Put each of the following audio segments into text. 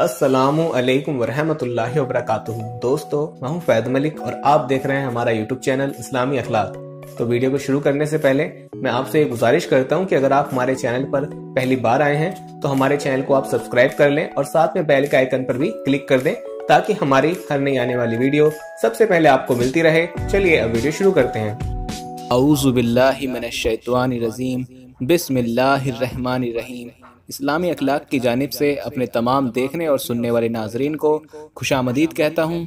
असलकम वरहमल वरक दोस्तों मैं हूं फैद मलिक और आप देख रहे हैं हमारा यूट्यूब चैनल इस्लामी अखलाक तो वीडियो को शुरू करने से पहले मैं आपसे गुजारिश करता हूं कि अगर आप हमारे चैनल पर पहली बार आए हैं तो हमारे चैनल को आप सब्सक्राइब कर लें और साथ में बेल के आइकन पर भी क्लिक कर दें ताकि हमारी हर नई आने वाली वीडियो सबसे पहले आपको मिलती रहे चलिए अब वीडियो शुरू करते हैं अवजुबिल्लाजीम बिस्मिल्लाम इस्लामी अखलाक की जानब से अपने तमाम देखने और सुनने वाले नाजरन को खुश आमदीद कहता हूँ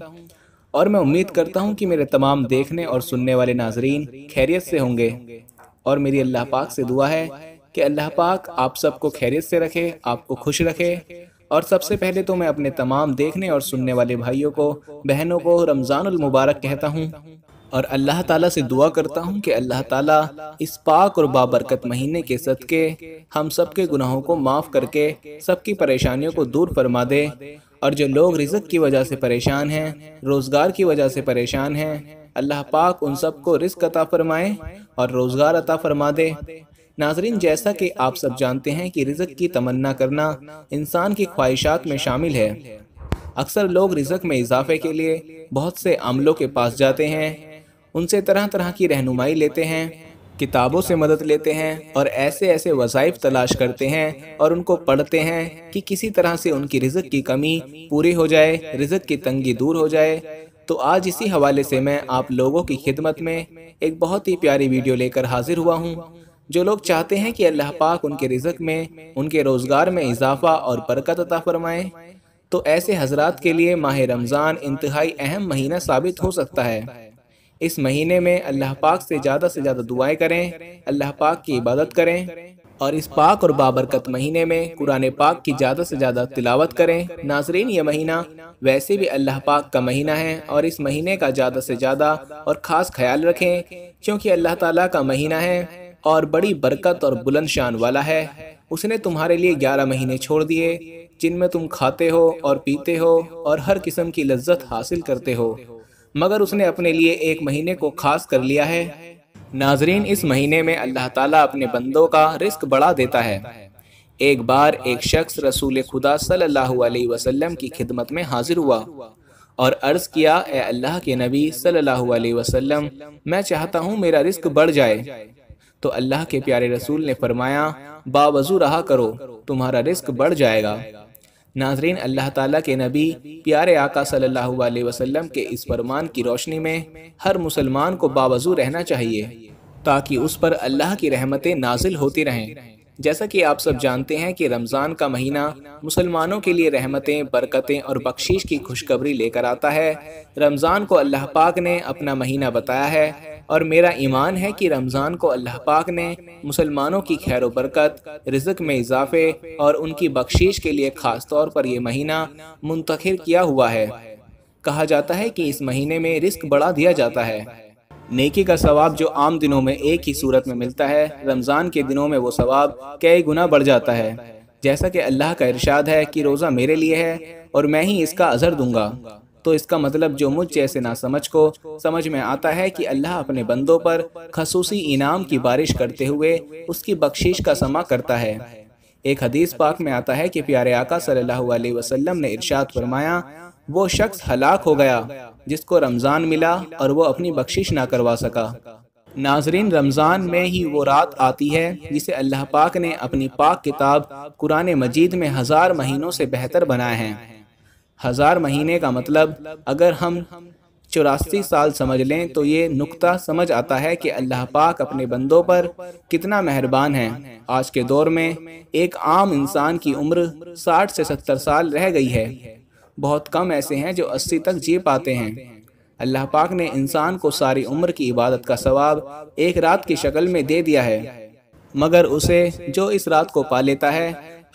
और मैं उम्मीद करता हूँ कि मेरे तमाम देखने और सुनने वाले नाजरीन खैरियत से होंगे और मेरी अल्लाह पाक से दुआ है कि अल्लाह पाक आप सबको खैरियत से रखे आपको खुश रखे और सबसे पहले तो मैं अपने तमाम देखने और सुनने वाले भाइयों को बहनों को रमज़ान मुबारक कहता हूँ और अल्लाह ताला से दुआ करता हूँ कि अल्लाह ताला इस पाक और बाबरकत महीने के सदके हम सब के गुनाहों को माफ़ करके सबकी परेशानियों को दूर फरमा दे और जो लोग रिजक की वजह से परेशान हैं रोज़गार की वजह से परेशान हैं अल्लाह पाक उन सब को रिस्क अता फरमाए और रोज़गार अता फरमा दे नाजरीन जैसा कि आप सब जानते हैं कि रिजक की तमन्ना करना इंसान की ख्वाहिशात में शामिल है अक्सर लोग रिजक में इजाफे के लिए बहुत से अमलों के पास जाते हैं उनसे तरह तरह की रहनुमाई लेते हैं किताबों से मदद लेते हैं और ऐसे ऐसे वसाइफ तलाश करते हैं और उनको पढ़ते हैं कि किसी तरह से उनकी रिजक की कमी पूरी हो जाए रिजक की तंगी दूर हो जाए तो आज इसी हवाले से मैं आप लोगों की खिदमत में एक बहुत ही प्यारी वीडियो लेकर हाजिर हुआ हूँ जो लोग चाहते हैं कि अल्लाह पाक उनके रिजक में उनके रोज़गार में इजाफा और बरकत अता फरमाए तो ऐसे हजरात के लिए माह रमज़ान इंतहाई अहम महीना साबित हो सकता है इस महीने में अल्लाह पाक से ज़्यादा से ज़्यादा दुआएं करें अल्लाह पाक की इबादत करें और इस पाक और बाबरकत महीने में कुरान पाक की ज़्यादा से ज़्यादा तिलावत करें नाजरीन ये महीना वैसे भी अल्लाह पाक का महीना है और इस महीने का ज़्यादा से ज़्यादा और ख़ास ख्याल रखें क्योंकि अल्लाह ताला का महीना है और बड़ी बरकत और बुलंद शान वाला है उसने तुम्हारे लिए ग्यारह महीने छोड़ दिए जिनमें तुम खाते हो और पीते हो और हर किस्म की लज्जत हासिल करते हो मगर उसने अपने लिए एक महीने को खास कर लिया है नाजरीन इस महीने में अल्लाह ताला अपने बंदों का रिस्क बढ़ा देता है एक बार एक शख्स रसूल खुदा सल्लल्लाहु अलैहि वसल्लम की खिदमत में हाजिर हुआ और अर्ज़ किया ए अल्लाह के नबी सल्लल्लाहु अलैहि वसल्लम मैं चाहता हूँ मेरा रिस्क बढ़ जाए तो अल्लाह के प्यारे रसूल ने फरमाया बावजू रहा करो तुम्हारा रिस्क बढ़ जाएगा नाजरीन अल्लाह ताला के नबी प्यारे आका सल्लल्लाहु अलैहि वसल्लम के इस फरमान की रोशनी में हर मुसलमान को बावजू रहना चाहिए ताकि उस पर अल्लाह की रहमतें नाजिल होती रहें जैसा कि आप सब जानते हैं कि रमज़ान का महीना मुसलमानों के लिए रहमतें बरकतें और बख्शीश की खुशखबरी लेकर आता है रमज़ान को अल्लाह पाक ने अपना महीना बताया है और मेरा ईमान है कि रमज़ान को अल्लाह पाक ने मुसलमानों की खैर बरकत रिजक में इजाफे और उनकी बख्शीश के लिए ख़ास तौर पर यह महीना मुंतखिर किया हुआ है कहा जाता है कि इस महीने में रिस्क बढ़ा दिया जाता है नेकी का सवाब जो आम दिनों में एक ही सूरत में मिलता है रमज़ान के दिनों में वो सवाब कई गुना बढ़ जाता है जैसा कि अल्लाह का इरशाद है कि रोज़ा मेरे लिए है और मैं ही इसका अजर दूंगा तो इसका मतलब जो मुझ जैसे ना समझ को समझ में आता है कि अल्लाह अपने बंदों पर खसूसी इनाम की बारिश करते हुए उसकी बख्शिश का समा करता है एक हदीस पाक में आता है कि प्यारे आका सल्लल्लाहु अलैहि वसल्लम ने इरशाद फरमाया वो शख्स हलाक हो गया जिसको रमज़ान मिला और वो अपनी बख्शिश ना करवा सका नाजरीन रमज़ान में ही वो रात आती है जिसे अल्लाह पाक ने अपनी पाक किताब कुरान मजीद में हज़ार महीनों से बेहतर बनाए हैं हज़ार महीने का मतलब अगर हम चौरासी साल समझ लें तो ये नुक्ता समझ आता है कि अल्लाह पाक अपने बंदों पर कितना मेहरबान है आज के दौर में एक आम इंसान की उम्र 60 से 70 साल रह गई है बहुत कम ऐसे हैं जो अस्सी तक जी पाते हैं अल्लाह पाक ने इंसान को सारी उम्र की इबादत का सवाब एक रात की शक्ल में दे दिया है मगर उसे जो इस रात को पा लेता है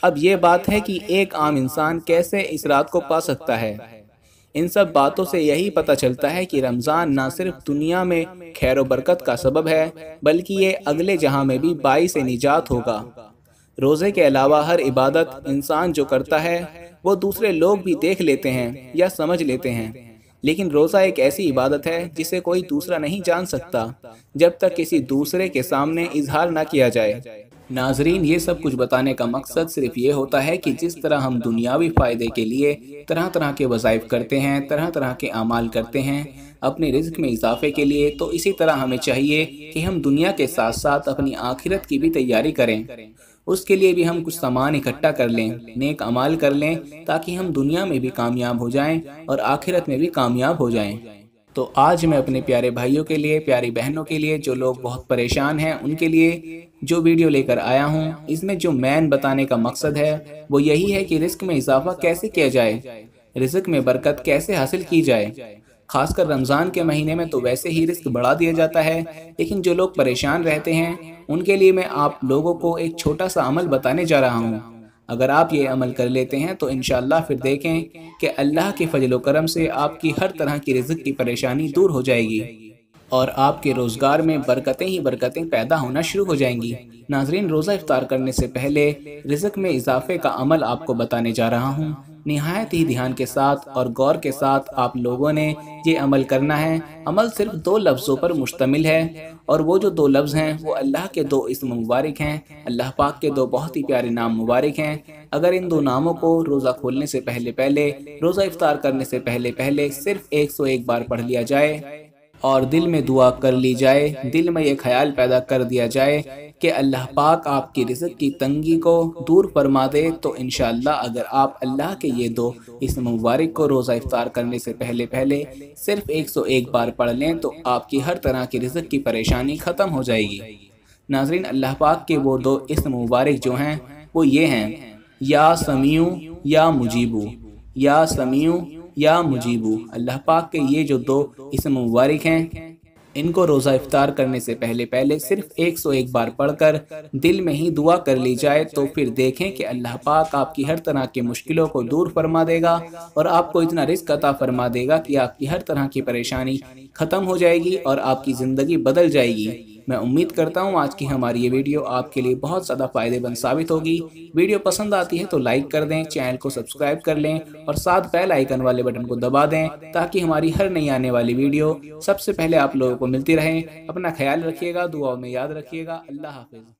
अब ये बात है कि एक आम इंसान कैसे इस रात को पा सकता है इन सब बातों से यही पता चलता है कि रमज़ान ना सिर्फ दुनिया में खैर बरकत का सबब है बल्कि ये अगले जहां में भी बाई से निजात होगा रोज़े के अलावा हर इबादत इंसान जो करता है वो दूसरे लोग भी देख लेते हैं या समझ लेते हैं लेकिन रोज़ा एक ऐसी इबादत है जिसे कोई दूसरा नहीं जान सकता जब तक किसी दूसरे के सामने इजहार ना किया जाए नाजरीन ये सब कुछ बताने का मकसद सिर्फ ये होता है कि जिस तरह हम दुनियावी फ़ायदे के लिए तरह तरह के वज़ाइफ करते हैं तरह तरह के अमाल करते हैं अपने रिस्क में इजाफे के लिए तो इसी तरह हमें चाहिए कि हम दुनिया के साथ साथ अपनी आखिरत की भी तैयारी करें उसके लिए भी हम कुछ सामान इकट्ठा कर लें नेक अमाल कर लें ताकि हम दुनिया में भी कामयाब हो जाएं और आखिरत में भी कामयाब हो जाएं तो आज मैं अपने प्यारे भाइयों के लिए प्यारी बहनों के लिए जो लोग बहुत परेशान हैं उनके लिए जो वीडियो लेकर आया हूँ इसमें जो मैन बताने का मकसद है वो यही है कि रिस्क में इजाफा कैसे किया जाए रिस्क में बरकत कैसे हासिल की जाए खासकर रमज़ान के महीने में तो वैसे ही रिस्क बढ़ा दिया जाता है लेकिन जो लोग परेशान रहते हैं उनके लिए मैं आप लोगों को एक छोटा सा अमल बताने जा रहा हूँ अगर आप ये अमल कर लेते हैं तो इनशाला फिर देखें कि अल्लाह के फजल करम से आपकी हर तरह की रिजक की परेशानी दूर हो जाएगी और आपके रोज़गार में बरकतें ही बरकतें पैदा होना शुरू हो जाएंगी नाजरीन रोज़ा इफ्तार करने से पहले रिजक में इजाफे का अमल आपको बताने जा रहा हूँ नहायत ही ध्यान के साथ और गौर के साथ आप लोगों ने ये अमल करना है अमल सिर्फ दो लफ्ज़ों पर मुश्तमिल है और वो जो दो लफ्ज़ हैं वो अल्लाह के दो इसम मुबारक हैं अल्लाह पाक के दो बहुत ही प्यारे नाम मुबारक हैं अगर इन दो नामों को रोज़ा खोलने से पहले पहले रोज़ा इफ्तार करने से पहले पहले सिर्फ एक सौ एक बार पढ़ लिया जाए और दिल में दुआ कर ली जाए दिल में ये ख्याल पैदा कर दिया जाए कि अल्लाह पाक आपकी रिजक की तंगी को दूर फरमा दे तो इन अगर आप अल्लाह के ये दो इस मुबारक को रोज़ा इफ्तार करने से पहले पहले सिर्फ 101 बार पढ़ लें तो आपकी हर तरह की रिजक की परेशानी ख़त्म हो जाएगी नाजरीन अल्लाह पाक के वो दो इस मुबारक जो हैं वो ये हैं या समयू या मुजीबू या समीऊ या मुजीबू अल्लाह पाक के ये जो दो इसम मुबारक हैं इनको रोज़ा इफ्तार करने से पहले पहले सिर्फ 101 बार पढ़कर दिल में ही दुआ कर ली जाए तो फिर देखें कि अल्लाह पाक आपकी हर तरह की मुश्किलों को दूर फरमा देगा और आपको इतना रिस्क अता फरमा देगा कि आपकी हर तरह की परेशानी ख़त्म हो जाएगी और आपकी ज़िंदगी बदल जाएगी मैं उम्मीद करता हूँ आज की हमारी ये वीडियो आपके लिए बहुत ज़्यादा फायदेमंद साबित होगी वीडियो पसंद आती है तो लाइक कर दें चैनल को सब्सक्राइब कर लें और साथ बेल आइकन वाले बटन को दबा दें ताकि हमारी हर नई आने वाली वीडियो सबसे पहले आप लोगों को मिलती रहे अपना ख्याल रखिएगा दुआओं में याद रखिएगा अल्लाह हाफिज़